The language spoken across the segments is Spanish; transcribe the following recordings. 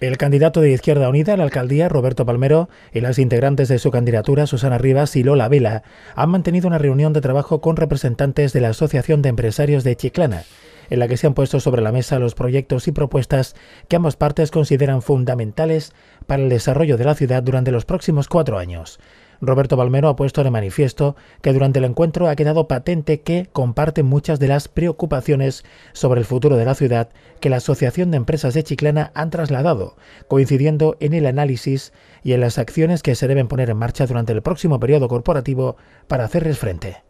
El candidato de Izquierda Unida a la alcaldía, Roberto Palmero, y las integrantes de su candidatura, Susana Rivas y Lola Vela, han mantenido una reunión de trabajo con representantes de la Asociación de Empresarios de Chiclana, en la que se han puesto sobre la mesa los proyectos y propuestas que ambas partes consideran fundamentales para el desarrollo de la ciudad durante los próximos cuatro años. Roberto Balmero ha puesto de manifiesto que durante el encuentro ha quedado patente que comparte muchas de las preocupaciones sobre el futuro de la ciudad que la Asociación de Empresas de Chiclana han trasladado, coincidiendo en el análisis y en las acciones que se deben poner en marcha durante el próximo periodo corporativo para hacerles frente.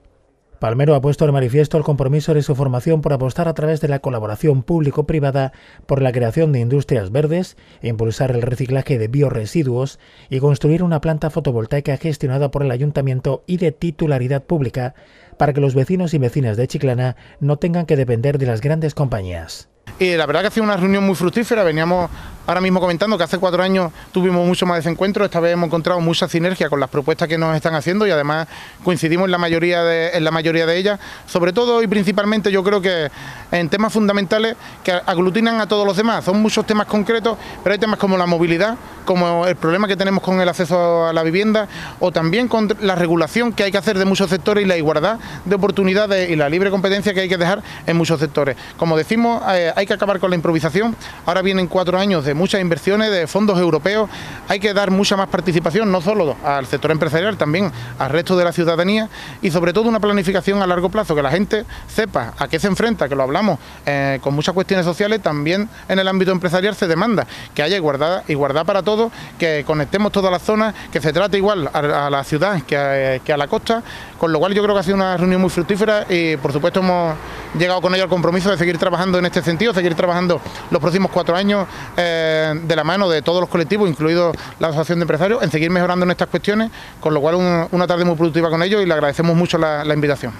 Palmero ha puesto en manifiesto el compromiso de su formación por apostar a través de la colaboración público-privada por la creación de industrias verdes, impulsar el reciclaje de bioresiduos y construir una planta fotovoltaica gestionada por el ayuntamiento y de titularidad pública para que los vecinos y vecinas de Chiclana no tengan que depender de las grandes compañías. Y la verdad que ha sido una reunión muy fructífera, veníamos ahora mismo comentando que hace cuatro años tuvimos mucho más desencuentro, esta vez hemos encontrado mucha sinergia con las propuestas que nos están haciendo y además coincidimos en la mayoría de, en la mayoría de ellas, sobre todo y principalmente yo creo que en temas fundamentales que aglutinan a todos los demás, son muchos temas concretos, pero hay temas como la movilidad, como el problema que tenemos con el acceso a la vivienda o también con la regulación que hay que hacer de muchos sectores y la igualdad de oportunidades y la libre competencia que hay que dejar en muchos sectores. Como decimos, eh, hay que acabar con la improvisación, ahora vienen cuatro años de muchas inversiones, de fondos europeos. Hay que dar mucha más participación, no solo al sector empresarial, también al resto de la ciudadanía y sobre todo una planificación a largo plazo, que la gente sepa a qué se enfrenta, que lo hablamos eh, con muchas cuestiones sociales, también en el ámbito empresarial se demanda que haya igualdad, igualdad para todos, que conectemos todas las zonas, que se trate igual a, la ciudad que a, que a la costa, con lo cual yo creo que ha sido una reunión muy fructífera y por supuesto hemos llegado con ello al compromiso de seguir trabajando en este sentido, seguir trabajando los próximos cuatro años eh, de la mano de todos los colectivos, incluido la Asociación de Empresarios, en seguir mejorando en estas cuestiones, con lo cual una tarde muy productiva con ellos y le agradecemos mucho la, invitación.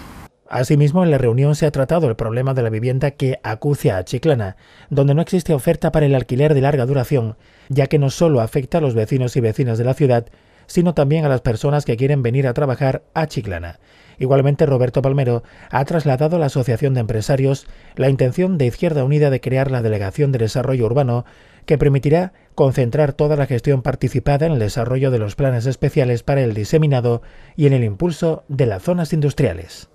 Asimismo, en la reunión se ha tratado el problema de la vivienda que acucia a Chiclana, donde no existe oferta para el alquiler de larga duración, ya que no solo afecta a los vecinos y vecinas de la ciudad, sino también a las personas que quieren venir a trabajar a Chiclana. Igualmente, Roberto Palmero ha trasladado a la Asociación de Empresarios la intención de Izquierda Unida de crear la Delegación de Desarrollo Urbano, que permitirá concentrar toda la gestión participada en el desarrollo de los planes especiales para el diseminado y en el impulso de las zonas industriales.